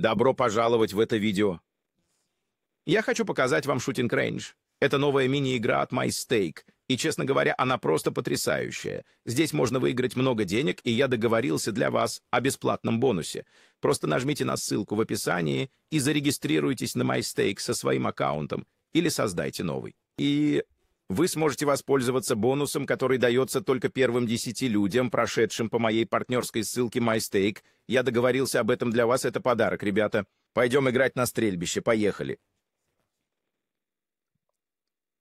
Добро пожаловать в это видео. Я хочу показать вам Shooting Range. Это новая мини-игра от MyStake, и, честно говоря, она просто потрясающая. Здесь можно выиграть много денег, и я договорился для вас о бесплатном бонусе. Просто нажмите на ссылку в описании и зарегистрируйтесь на MyStake со своим аккаунтом или создайте новый. И вы сможете воспользоваться бонусом, который дается только первым десяти людям, прошедшим по моей партнерской ссылке MyStake. Я договорился об этом для вас, это подарок, ребята. Пойдем играть на стрельбище, поехали.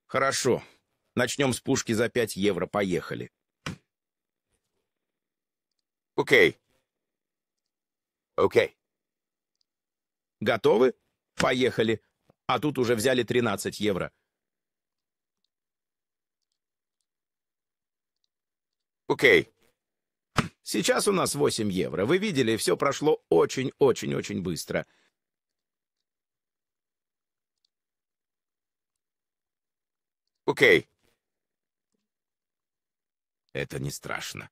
Хорошо. Начнем с пушки за 5 евро, поехали. Окей. Okay. Окей. Okay. Готовы? Поехали. А тут уже взяли 13 евро. Окей. Сейчас у нас 8 евро. Вы видели, все прошло очень-очень-очень быстро. Окей. Это не страшно.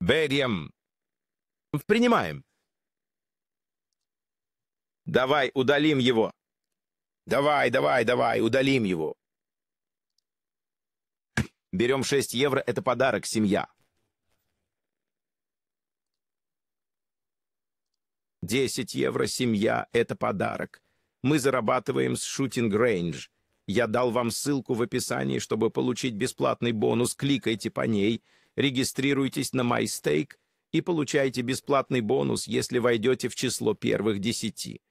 Берем. Принимаем. Давай, удалим его. Давай, давай, давай, удалим его. Берем 6 евро, это подарок, семья. 10 евро, семья, это подарок. Мы зарабатываем с Shooting Range. Я дал вам ссылку в описании, чтобы получить бесплатный бонус. Кликайте по ней, регистрируйтесь на MyStake и получайте бесплатный бонус, если войдете в число первых десяти.